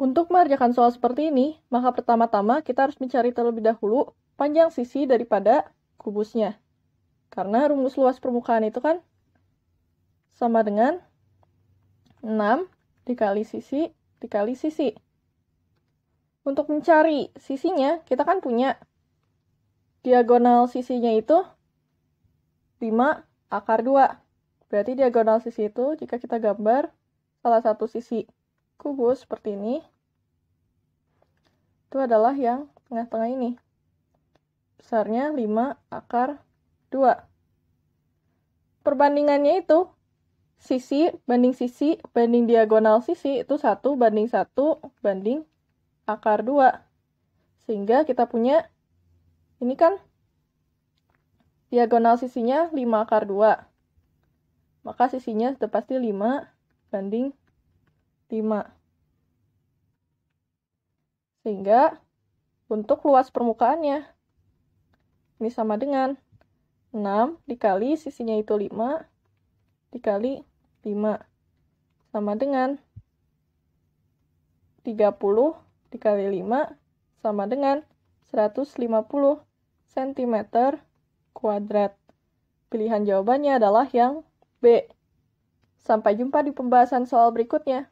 Untuk mengerjakan soal seperti ini, maka pertama-tama kita harus mencari terlebih dahulu panjang sisi daripada kubusnya. Karena rumus luas permukaan itu kan sama dengan 6 dikali sisi dikali sisi. Untuk mencari sisinya, kita kan punya diagonal sisinya itu 5 akar 2. Berarti diagonal sisi itu jika kita gambar salah satu sisi kubus seperti ini itu adalah yang tengah-tengah ini besarnya 5 akar 2 perbandingannya itu sisi banding sisi banding diagonal sisi itu 1 banding 1 banding akar 2 sehingga kita punya ini kan diagonal sisinya 5 akar 2 maka sisinya sudah pasti 5 banding 5. Sehingga untuk luas permukaannya ini sama dengan 6 dikali sisinya itu 5 dikali 5 sama dengan 30 dikali 5 sama dengan 150 cm kuadrat. Pilihan jawabannya adalah yang B. Sampai jumpa di pembahasan soal berikutnya.